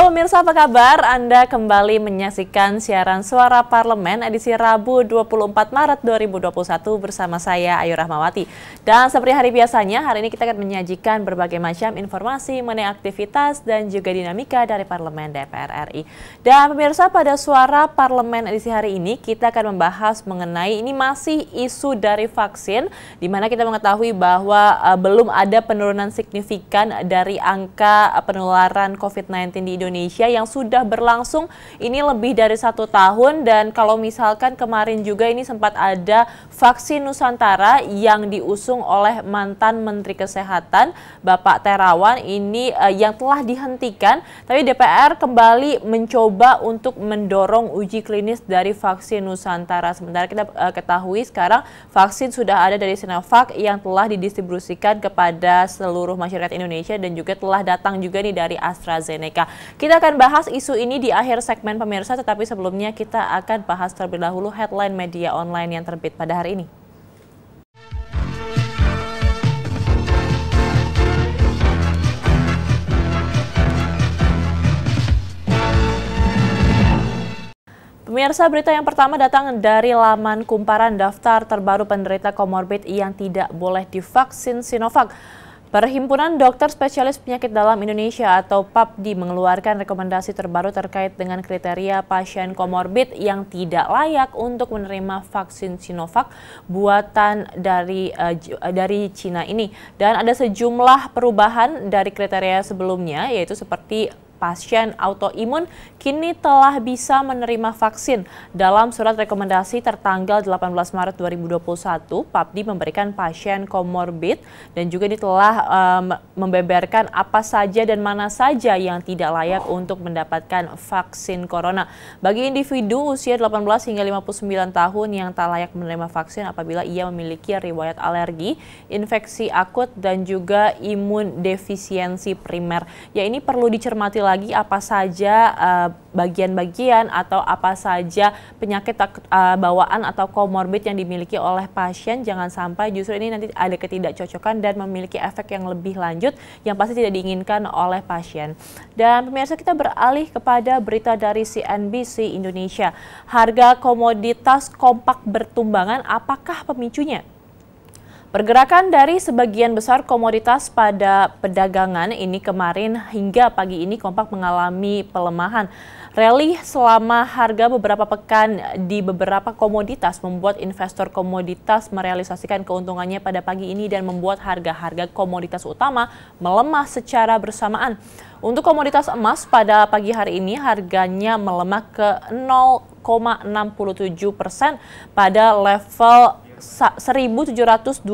Oh, pemirsa apa kabar? Anda kembali menyaksikan siaran Suara Parlemen edisi Rabu 24 Maret 2021 bersama saya Ayu Rahmawati. Dan seperti hari biasanya, hari ini kita akan menyajikan berbagai macam informasi mengenai aktivitas dan juga dinamika dari Parlemen DPR RI. Dan pemirsa pada Suara Parlemen edisi hari ini kita akan membahas mengenai ini masih isu dari vaksin di mana kita mengetahui bahwa uh, belum ada penurunan signifikan dari angka penularan COVID-19 di Indonesia Indonesia yang sudah berlangsung ini lebih dari satu tahun dan kalau misalkan kemarin juga ini sempat ada vaksin Nusantara yang diusung oleh mantan Menteri Kesehatan Bapak Terawan ini uh, yang telah dihentikan tapi DPR kembali mencoba untuk mendorong uji klinis dari vaksin Nusantara sementara kita uh, ketahui sekarang vaksin sudah ada dari Sinovac yang telah didistribusikan kepada seluruh masyarakat Indonesia dan juga telah datang juga nih dari AstraZeneca. Kita kita akan bahas isu ini di akhir segmen pemirsa, tetapi sebelumnya kita akan bahas terlebih dahulu headline media online yang terbit pada hari ini. Pemirsa berita yang pertama datang dari laman kumparan daftar terbaru penderita komorbid yang tidak boleh divaksin Sinovac. Perhimpunan Dokter Spesialis Penyakit Dalam Indonesia atau PAPDI mengeluarkan rekomendasi terbaru terkait dengan kriteria pasien komorbid yang tidak layak untuk menerima vaksin Sinovac buatan dari uh, dari Cina ini. Dan ada sejumlah perubahan dari kriteria sebelumnya yaitu seperti pasien autoimun kini telah bisa menerima vaksin. Dalam surat rekomendasi tertanggal 18 Maret 2021, PAPDI memberikan pasien komorbid dan juga ini telah um, membeberkan apa saja dan mana saja yang tidak layak untuk mendapatkan vaksin corona. Bagi individu usia 18 hingga 59 tahun yang tak layak menerima vaksin apabila ia memiliki riwayat alergi, infeksi akut dan juga imun defisiensi primer. Ya ini perlu dicermati lagi apa saja eh, bagian-bagian uh, atau apa saja penyakit uh, bawaan atau komorbid yang dimiliki oleh pasien jangan sampai justru ini nanti ada ketidakcocokan dan memiliki efek yang lebih lanjut yang pasti tidak diinginkan oleh pasien. Dan pemirsa kita beralih kepada berita dari CNBC Indonesia. Harga komoditas kompak bertumbangan apakah pemicunya? Pergerakan dari sebagian besar komoditas pada pedagangan ini kemarin hingga pagi ini kompak mengalami pelemahan. Rally selama harga beberapa pekan di beberapa komoditas membuat investor komoditas merealisasikan keuntungannya pada pagi ini dan membuat harga-harga komoditas utama melemah secara bersamaan. Untuk komoditas emas pada pagi hari ini harganya melemah ke 0,67 persen pada level 1.727,32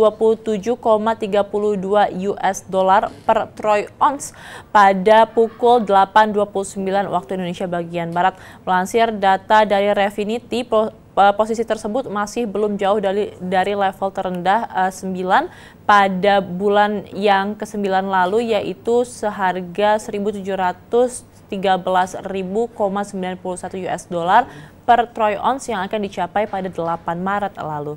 US dollar per troy ounce pada pukul 8.29 waktu Indonesia bagian Barat. Melansir data dari Refinity, eh, posisi tersebut masih belum jauh dari dari level terendah uh, eh, 9 pada bulan yang ke-9 lalu yaitu seharga 1.713,91 US dollar per troy ounce yang akan dicapai pada 8 Maret lalu.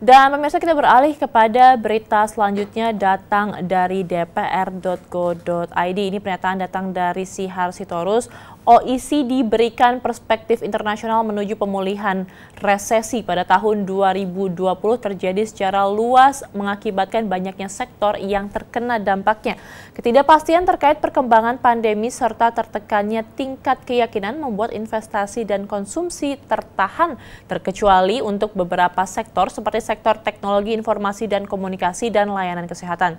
Dan pemirsa kita beralih kepada berita selanjutnya datang dari dpr.go.id. Ini pernyataan datang dari Sihar Sitorus, OECD berikan perspektif internasional menuju pemulihan resesi pada tahun 2020 terjadi secara luas mengakibatkan banyaknya sektor yang terkena dampaknya. Ketidakpastian terkait perkembangan pandemi serta tertekannya tingkat keyakinan membuat investasi dan konsumsi tertahan terkecuali untuk beberapa sektor seperti sektor teknologi informasi dan komunikasi dan layanan kesehatan.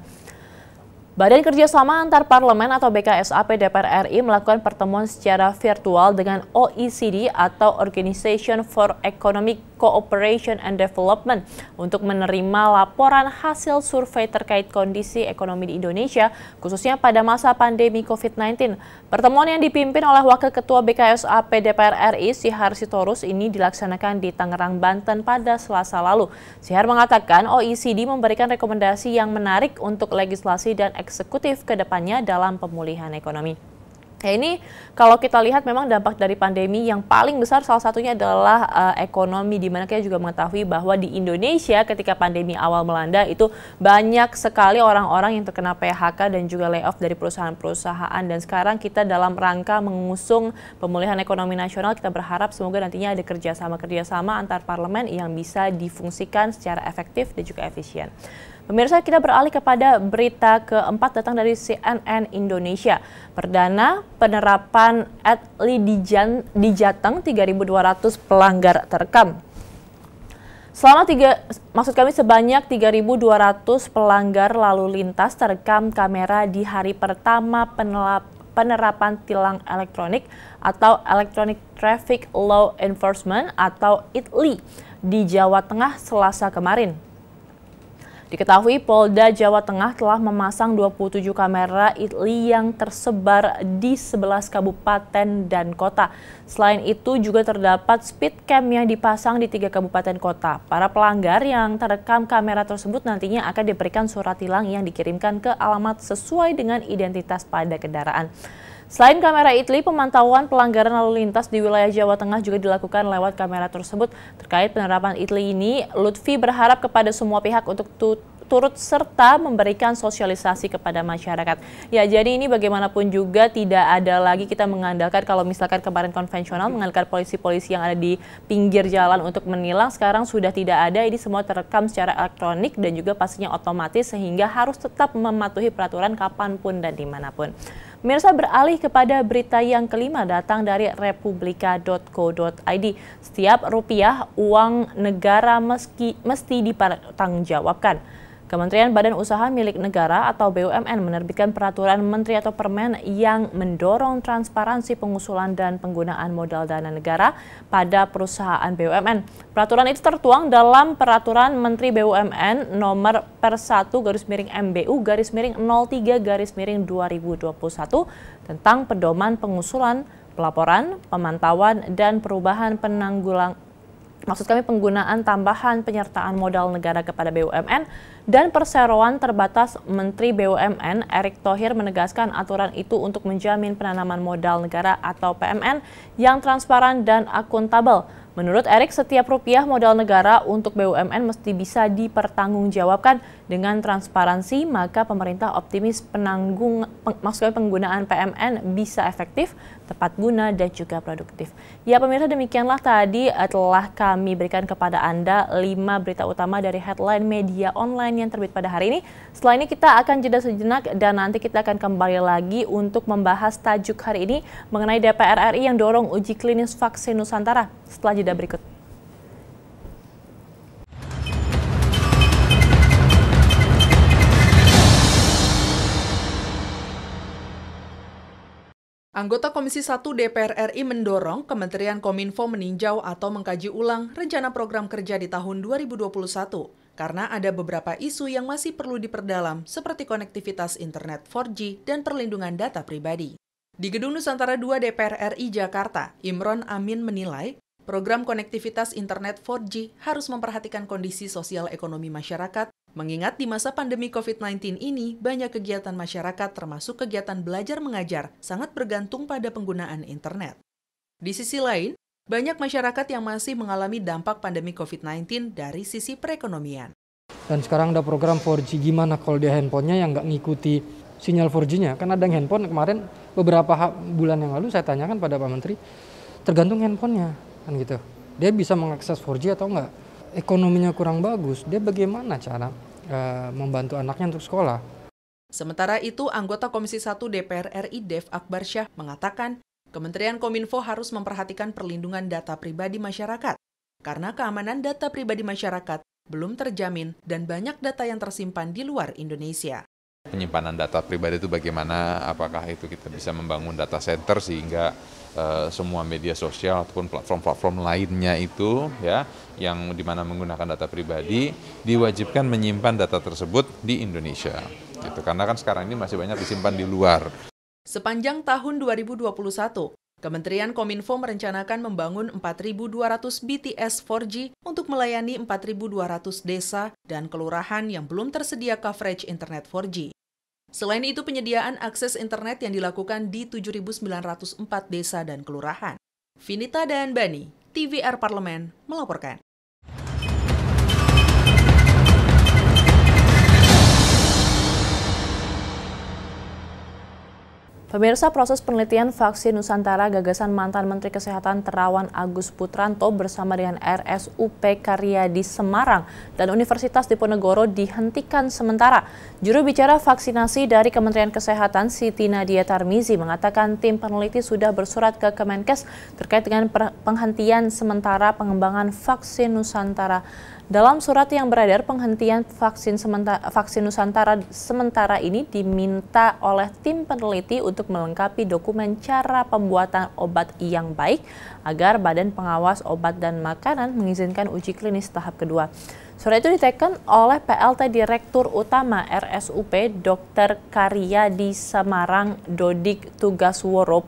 Badan Kerjasama Antar Parlemen atau BKSAP DPR RI melakukan pertemuan secara virtual dengan OECD atau Organization for Economic Cooperation and Development untuk menerima laporan hasil survei terkait kondisi ekonomi di Indonesia, khususnya pada masa pandemi COVID-19. Pertemuan yang dipimpin oleh Wakil Ketua BKSAP DPR RI, Sihar Sitorus, ini dilaksanakan di Tangerang, Banten pada selasa lalu. Sihar mengatakan OECD memberikan rekomendasi yang menarik untuk legislasi dan eksekutif ke depannya dalam pemulihan ekonomi. Ya ini kalau kita lihat memang dampak dari pandemi yang paling besar salah satunya adalah uh, ekonomi di mana kita juga mengetahui bahwa di Indonesia ketika pandemi awal melanda itu banyak sekali orang-orang yang terkena PHK dan juga layoff dari perusahaan-perusahaan dan sekarang kita dalam rangka mengusung pemulihan ekonomi nasional kita berharap semoga nantinya ada kerjasama-kerjasama antar parlemen yang bisa difungsikan secara efektif dan juga efisien. Pemirsa, kita beralih kepada berita keempat datang dari CNN Indonesia. Perdana penerapan Adli Dijan, di Jateng 3.200 pelanggar terekam. Selama tiga, maksud kami sebanyak 3.200 pelanggar lalu lintas terekam kamera di hari pertama penelap, penerapan tilang elektronik atau Electronic Traffic Law Enforcement atau ITLI di Jawa Tengah selasa kemarin. Diketahui Polda Jawa Tengah telah memasang 27 kamera ITLI yang tersebar di 11 kabupaten dan kota. Selain itu juga terdapat speed cam yang dipasang di tiga kabupaten kota. Para pelanggar yang terekam kamera tersebut nantinya akan diberikan surat tilang yang dikirimkan ke alamat sesuai dengan identitas pada kendaraan. Selain kamera ITLI, pemantauan pelanggaran lalu lintas di wilayah Jawa Tengah juga dilakukan lewat kamera tersebut. Terkait penerapan ITLI ini, Lutfi berharap kepada semua pihak untuk turut serta memberikan sosialisasi kepada masyarakat. Ya, jadi ini bagaimanapun juga tidak ada lagi kita mengandalkan kalau misalkan kemarin konvensional mengandalkan polisi-polisi yang ada di pinggir jalan untuk menilang, sekarang sudah tidak ada, ini semua terekam secara elektronik dan juga pastinya otomatis sehingga harus tetap mematuhi peraturan kapanpun dan dimanapun. Mirsa beralih kepada berita yang kelima datang dari republika.co.id. Setiap rupiah uang negara meski mesti dipertanggungjawabkan. Kementerian Badan Usaha Milik Negara atau BUMN menerbitkan peraturan menteri atau permen yang mendorong transparansi pengusulan dan penggunaan modal dana negara pada perusahaan BUMN. Peraturan itu tertuang dalam peraturan Menteri BUMN nomor per 1 garis miring MBU garis miring 03 garis miring 2021 tentang pedoman pengusulan, pelaporan, pemantauan, dan perubahan penanggulang maksud kami penggunaan tambahan penyertaan modal negara kepada BUMN dan perseroan terbatas Menteri BUMN Erick Thohir menegaskan aturan itu untuk menjamin penanaman modal negara atau PMN yang transparan dan akuntabel. Menurut Erick, setiap rupiah modal negara untuk BUMN mesti bisa dipertanggungjawabkan dengan transparansi, maka pemerintah optimis penanggung peng, maksudnya penggunaan PMN bisa efektif, tepat guna dan juga produktif. Ya pemirsa demikianlah tadi eh, telah kami berikan kepada Anda lima berita utama dari headline media online yang terbit pada hari ini. Setelah ini kita akan jeda sejenak dan nanti kita akan kembali lagi untuk membahas tajuk hari ini mengenai DPR RI yang dorong uji klinis vaksin Nusantara setelah jeda berikut. Anggota Komisi 1 DPR RI mendorong Kementerian Kominfo meninjau atau mengkaji ulang rencana program kerja di tahun 2021 karena ada beberapa isu yang masih perlu diperdalam seperti konektivitas internet 4G dan perlindungan data pribadi. Di Gedung Nusantara 2 DPR RI Jakarta, Imron Amin menilai program konektivitas internet 4G harus memperhatikan kondisi sosial ekonomi masyarakat Mengingat di masa pandemi COVID-19 ini, banyak kegiatan masyarakat termasuk kegiatan belajar mengajar sangat bergantung pada penggunaan internet. Di sisi lain, banyak masyarakat yang masih mengalami dampak pandemi COVID-19 dari sisi perekonomian. Dan sekarang ada program 4G gimana kalau dia handphonenya yang nggak ngikuti sinyal 4G-nya. Kan ada yang handphone kemarin beberapa bulan yang lalu saya tanyakan pada Pak Menteri, tergantung handphonenya kan gitu. Dia bisa mengakses 4G atau enggak ekonominya kurang bagus, dia bagaimana cara uh, membantu anaknya untuk sekolah? Sementara itu, anggota Komisi 1 DPR RI Dev Akbar Syah mengatakan, Kementerian Kominfo harus memperhatikan perlindungan data pribadi masyarakat karena keamanan data pribadi masyarakat belum terjamin dan banyak data yang tersimpan di luar Indonesia penyimpanan data pribadi itu bagaimana, apakah itu kita bisa membangun data center sehingga uh, semua media sosial ataupun platform-platform lainnya itu ya yang dimana menggunakan data pribadi diwajibkan menyimpan data tersebut di Indonesia. Gitu. Karena kan sekarang ini masih banyak disimpan di luar. Sepanjang tahun 2021, Kementerian Kominfo merencanakan membangun 4.200 BTS 4G untuk melayani 4.200 desa dan kelurahan yang belum tersedia coverage internet 4G. Selain itu, penyediaan akses internet yang dilakukan di 7.904 desa dan kelurahan. Vinita dan Bani, TVR Parlemen melaporkan. Pemirsa proses penelitian vaksin Nusantara gagasan mantan Menteri Kesehatan Terawan Agus Putranto bersama dengan RSUP Karya di Semarang dan Universitas Diponegoro dihentikan sementara. Juru bicara vaksinasi dari Kementerian Kesehatan Siti Nadia Tarmizi mengatakan tim peneliti sudah bersurat ke Kemenkes terkait dengan penghentian sementara pengembangan vaksin Nusantara dalam surat yang beredar, penghentian vaksin, sementara, vaksin Nusantara sementara ini diminta oleh tim peneliti untuk melengkapi dokumen cara pembuatan obat yang baik agar Badan Pengawas Obat dan Makanan mengizinkan uji klinis tahap kedua. Surat itu diteken oleh PLT Direktur Utama RSUP Dr. Karyadi Semarang Dodik Tugasworo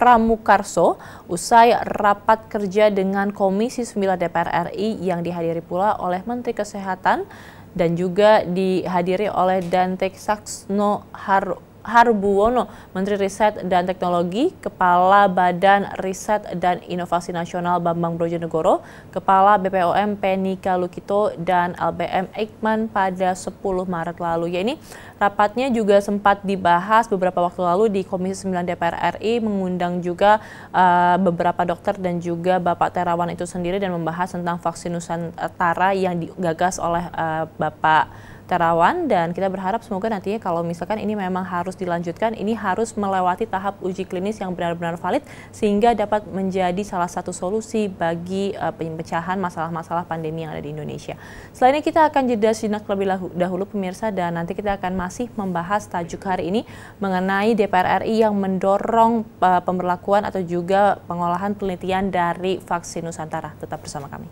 Pramukarso usai rapat kerja dengan Komisi 9 DPR RI yang dihadiri pula oleh Menteri Kesehatan dan juga dihadiri oleh Dante Saxno Har Harbuwono, Menteri Riset dan Teknologi, Kepala Badan Riset dan Inovasi Nasional Bambang Brojonegoro, Kepala BPOM Penny Kalukito, dan LBM Eikman pada 10 Maret lalu. Ya ini rapatnya juga sempat dibahas beberapa waktu lalu di Komisi 9 DPR RI, mengundang juga uh, beberapa dokter dan juga Bapak Terawan itu sendiri dan membahas tentang vaksin Nusantara yang digagas oleh uh, Bapak terawan dan kita berharap semoga nantinya kalau misalkan ini memang harus dilanjutkan ini harus melewati tahap uji klinis yang benar-benar valid sehingga dapat menjadi salah satu solusi bagi uh, eh, pemecahan masalah-masalah pandemi yang ada di Indonesia. Selain ini kita akan jeda sinak lebih dahulu pemirsa dan nanti kita akan masih membahas tajuk hari ini mengenai DPR RI yang mendorong uh, pemberlakuan atau juga pengolahan penelitian dari vaksin Nusantara. Tetap bersama kami.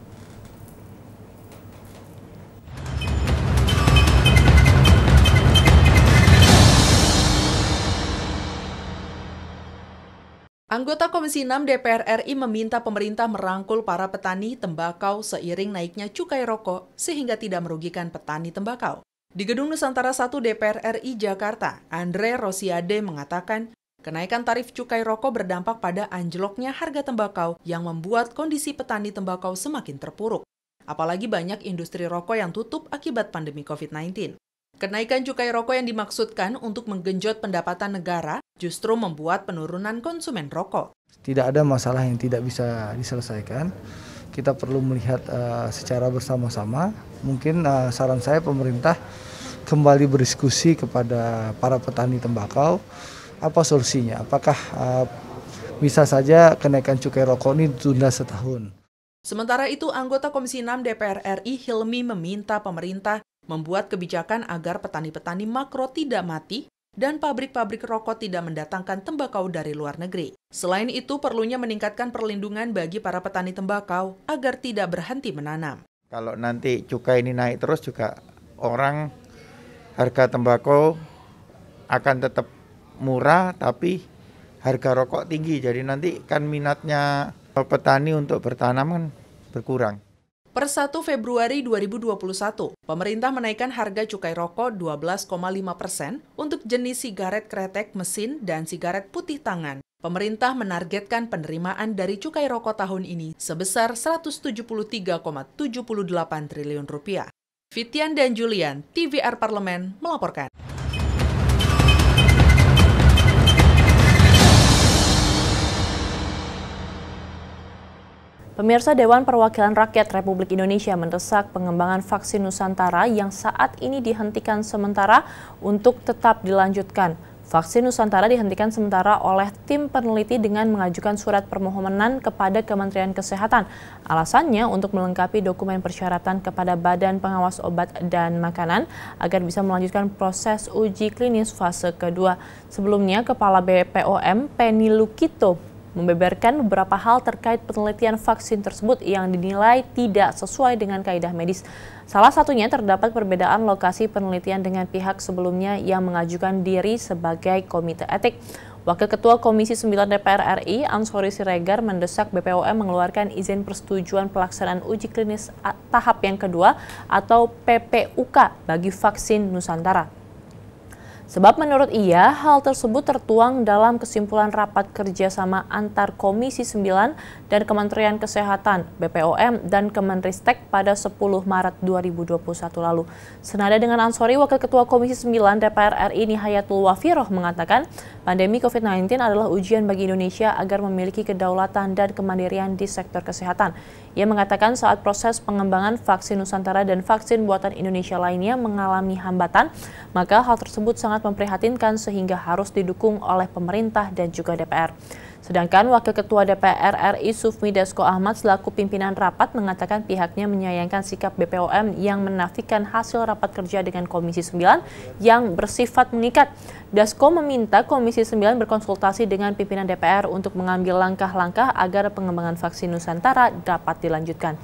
Anggota Komisi 6 DPR RI meminta pemerintah merangkul para petani tembakau seiring naiknya cukai rokok sehingga tidak merugikan petani tembakau. Di Gedung Nusantara 1 DPR RI Jakarta, Andre Rosiade mengatakan, kenaikan tarif cukai rokok berdampak pada anjloknya harga tembakau yang membuat kondisi petani tembakau semakin terpuruk. Apalagi banyak industri rokok yang tutup akibat pandemi COVID-19. Kenaikan cukai rokok yang dimaksudkan untuk menggenjot pendapatan negara justru membuat penurunan konsumen rokok. Tidak ada masalah yang tidak bisa diselesaikan. Kita perlu melihat uh, secara bersama-sama. Mungkin uh, saran saya pemerintah kembali berdiskusi kepada para petani tembakau apa solusinya? Apakah uh, bisa saja kenaikan cukai rokok ini ditunda setahun? Sementara itu, anggota Komisi 6 DPR RI Hilmi meminta pemerintah membuat kebijakan agar petani-petani makro tidak mati dan pabrik-pabrik rokok tidak mendatangkan tembakau dari luar negeri. Selain itu, perlunya meningkatkan perlindungan bagi para petani tembakau agar tidak berhenti menanam. Kalau nanti cukai ini naik terus juga orang harga tembakau akan tetap murah tapi harga rokok tinggi. Jadi nanti kan minatnya petani untuk bertanam kan berkurang. Per 1 Februari 2021, pemerintah menaikkan harga cukai rokok 12,5 persen untuk jenis sigaret kretek mesin dan sigaret putih tangan. Pemerintah menargetkan penerimaan dari cukai rokok tahun ini sebesar 173,78 triliun rupiah. Fitian dan Julian, TVR Parlemen melaporkan. Pemirsa Dewan Perwakilan Rakyat Republik Indonesia mendesak pengembangan vaksin Nusantara yang saat ini dihentikan sementara untuk tetap dilanjutkan. Vaksin Nusantara dihentikan sementara oleh tim peneliti dengan mengajukan surat permohonan kepada Kementerian Kesehatan. Alasannya untuk melengkapi dokumen persyaratan kepada Badan Pengawas Obat dan Makanan agar bisa melanjutkan proses uji klinis fase kedua. Sebelumnya, Kepala BPOM Penny Lukito membeberkan beberapa hal terkait penelitian vaksin tersebut yang dinilai tidak sesuai dengan kaedah medis. Salah satunya terdapat perbedaan lokasi penelitian dengan pihak sebelumnya yang mengajukan diri sebagai komite etik. Wakil Ketua Komisi 9 DPR RI, Ansori Siregar, mendesak BPOM mengeluarkan izin persetujuan pelaksanaan uji klinis tahap yang kedua atau PPUK bagi vaksin Nusantara. Sebab menurut ia, hal tersebut tertuang dalam kesimpulan rapat kerjasama antar Komisi 9 dan Kementerian Kesehatan, BPOM, dan Kemenristek pada 10 Maret 2021 lalu. Senada dengan Ansori, Wakil Ketua Komisi 9 DPR RI Nihayatul Wafiroh mengatakan, Pandemi COVID-19 adalah ujian bagi Indonesia agar memiliki kedaulatan dan kemandirian di sektor kesehatan. Ia mengatakan saat proses pengembangan vaksin Nusantara dan vaksin buatan Indonesia lainnya mengalami hambatan, maka hal tersebut sangat memprihatinkan sehingga harus didukung oleh pemerintah dan juga DPR. Sedangkan Wakil Ketua DPR RI Sufmi Dasko Ahmad selaku pimpinan rapat mengatakan pihaknya menyayangkan sikap BPOM yang menafikan hasil rapat kerja dengan Komisi 9 yang bersifat mengikat. Dasko meminta Komisi 9 berkonsultasi dengan pimpinan DPR untuk mengambil langkah-langkah agar pengembangan vaksin Nusantara dapat dilanjutkan.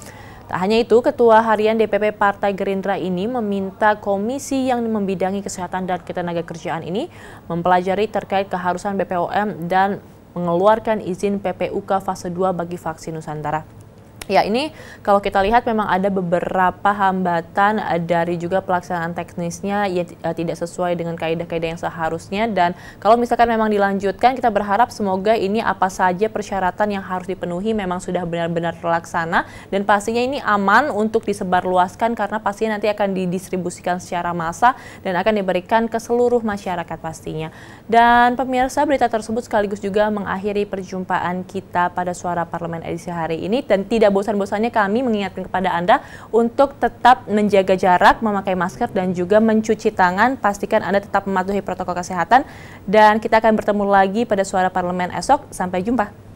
Tak hanya itu, Ketua Harian DPP Partai Gerindra ini meminta komisi yang membidangi kesehatan dan ketenaga kerjaan ini mempelajari terkait keharusan BPOM dan mengeluarkan izin PPUK fase 2 bagi vaksin Nusantara. Ya, ini kalau kita lihat memang ada beberapa hambatan eh, dari juga pelaksanaan teknisnya ya eh, tidak sesuai dengan kaedah-kaedah yang seharusnya dan kalau misalkan memang dilanjutkan kita berharap semoga ini apa saja persyaratan yang harus dipenuhi memang sudah benar-benar terlaksana dan pastinya ini aman untuk disebarluaskan karena pastinya nanti akan didistribusikan secara massa dan akan diberikan ke seluruh masyarakat pastinya. Dan pemirsa berita tersebut sekaligus juga mengakhiri perjumpaan kita pada suara parlemen edisi hari ini dan tidak bosan-bosannya kami mengingatkan kepada Anda untuk tetap menjaga jarak, memakai masker dan juga mencuci tangan. Pastikan Anda tetap mematuhi protokol kesehatan dan kita akan bertemu lagi pada suara parlemen esok. Sampai jumpa.